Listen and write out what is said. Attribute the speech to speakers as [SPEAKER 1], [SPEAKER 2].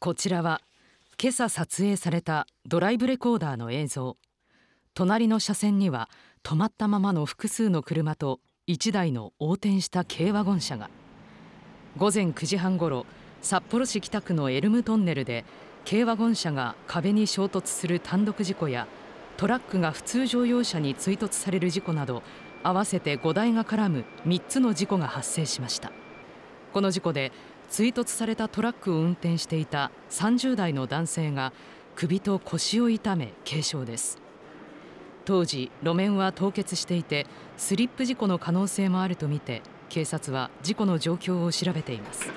[SPEAKER 1] こちらは今朝撮影されたドライブレコーダーの映像隣の車線には止まったままの複数の車と1台の横転した軽ワゴン車が午前9時半ごろ札幌市北区のエルムトンネルで軽ワゴン車が壁に衝突する単独事故やトラックが普通乗用車に追突される事故など合わせて5台が絡む3つの事故が発生しました。この事故で追突されたトラックを運転していた30代の男性が首と腰を痛め軽傷です当時路面は凍結していてスリップ事故の可能性もあるとみて警察は事故の状況を調べています